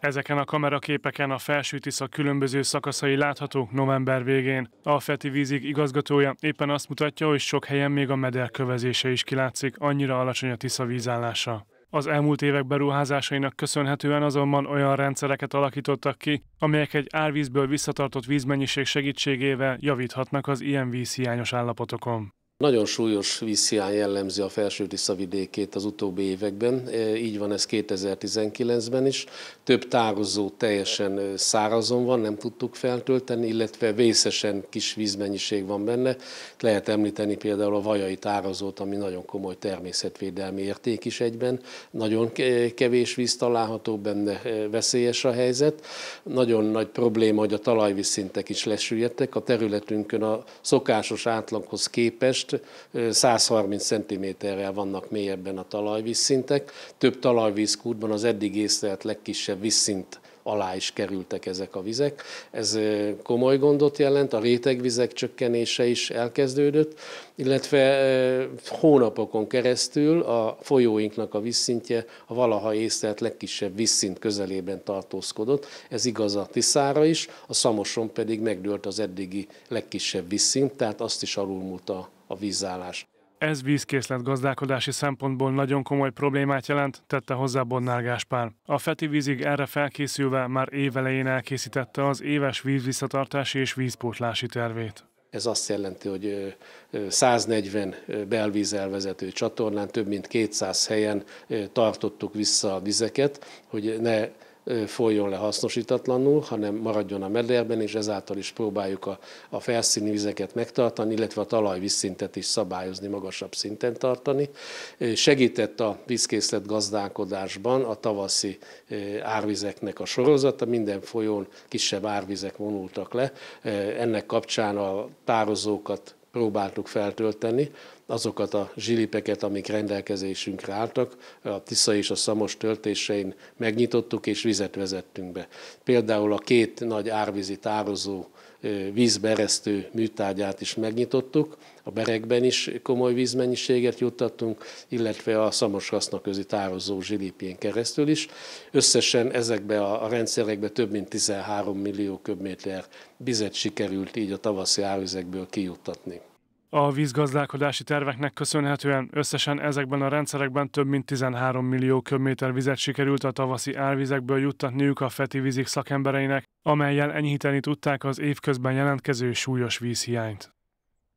Ezeken a kameraképeken a felső Tisza különböző szakaszai láthatók november végén. A Feti vízig igazgatója éppen azt mutatja, hogy sok helyen még a meder kövezése is kilátszik, annyira alacsony a Tisza vízállása. Az elmúlt évek beruházásainak köszönhetően azonban olyan rendszereket alakítottak ki, amelyek egy árvízből visszatartott vízmennyiség segítségével javíthatnak az ilyen vízhiányos állapotokon. Nagyon súlyos vízhiány jellemzi a felső Tisza vidékét az utóbbi években, e, így van ez 2019-ben is. Több tározó teljesen e, szárazon van, nem tudtuk feltölteni, illetve vészesen kis vízmennyiség van benne. Lehet említeni például a vajai tározót, ami nagyon komoly természetvédelmi érték is egyben. Nagyon kevés víz található benne, e, veszélyes a helyzet. Nagyon nagy probléma, hogy a talajvízszintek is lesüllyedtek. A területünkön a szokásos átlaghoz képest képest 130 cm-rel vannak mélyebben a talajvízszintek. Több talajvízkútban az eddig észlelt legkisebb vízszint alá is kerültek ezek a vizek. Ez komoly gondot jelent, a rétegvizek csökkenése is elkezdődött, illetve hónapokon keresztül a folyóinknak a vízszintje a valaha észlelt legkisebb vízszint közelében tartózkodott. Ez igaz a Tiszára is, a Szamoson pedig megdőlt az eddigi legkisebb vízszint, tehát azt is alulmúlt a a vízállás. Ez vízkészlet gazdálkodási szempontból nagyon komoly problémát jelent, tette hozzá Bonnár Gáspár. A Feti vízig erre felkészülve már évelején elkészítette az éves vízvisszatartási és vízpótlási tervét. Ez azt jelenti, hogy 140 belvízelvezető csatornán, több mint 200 helyen tartottuk vissza a vizeket, hogy ne folyjon le hasznosítatlanul, hanem maradjon a mederben, és ezáltal is próbáljuk a, a felszíni vizeket megtartani, illetve a talajvízszintet is szabályozni, magasabb szinten tartani. Segített a vízkészlet gazdálkodásban a tavaszi árvizeknek a sorozata, minden folyón kisebb árvizek vonultak le. Ennek kapcsán a tározókat próbáltuk feltölteni azokat a zsilipeket, amik rendelkezésünkre álltak, a Tisza és a Szamos töltésein megnyitottuk és vizet vezettünk be. Például a két nagy árvízi tározó vízberesztő műtárgyát is megnyitottuk, a berekben is komoly vízmennyiséget juttattunk, illetve a szamos hasznaközi tározó zsilipjén keresztül is. Összesen ezekbe a rendszerekbe több mint 13 millió köbméter vizet sikerült így a tavaszi árvizekből kijuttatni. A vízgazdálkodási terveknek köszönhetően összesen ezekben a rendszerekben több mint 13 millió köbméter vizet sikerült a tavaszi árvizekből juttatniuk a feti vízik szakembereinek, amelyel enyhíteni tudták az évközben jelentkező súlyos vízhiányt.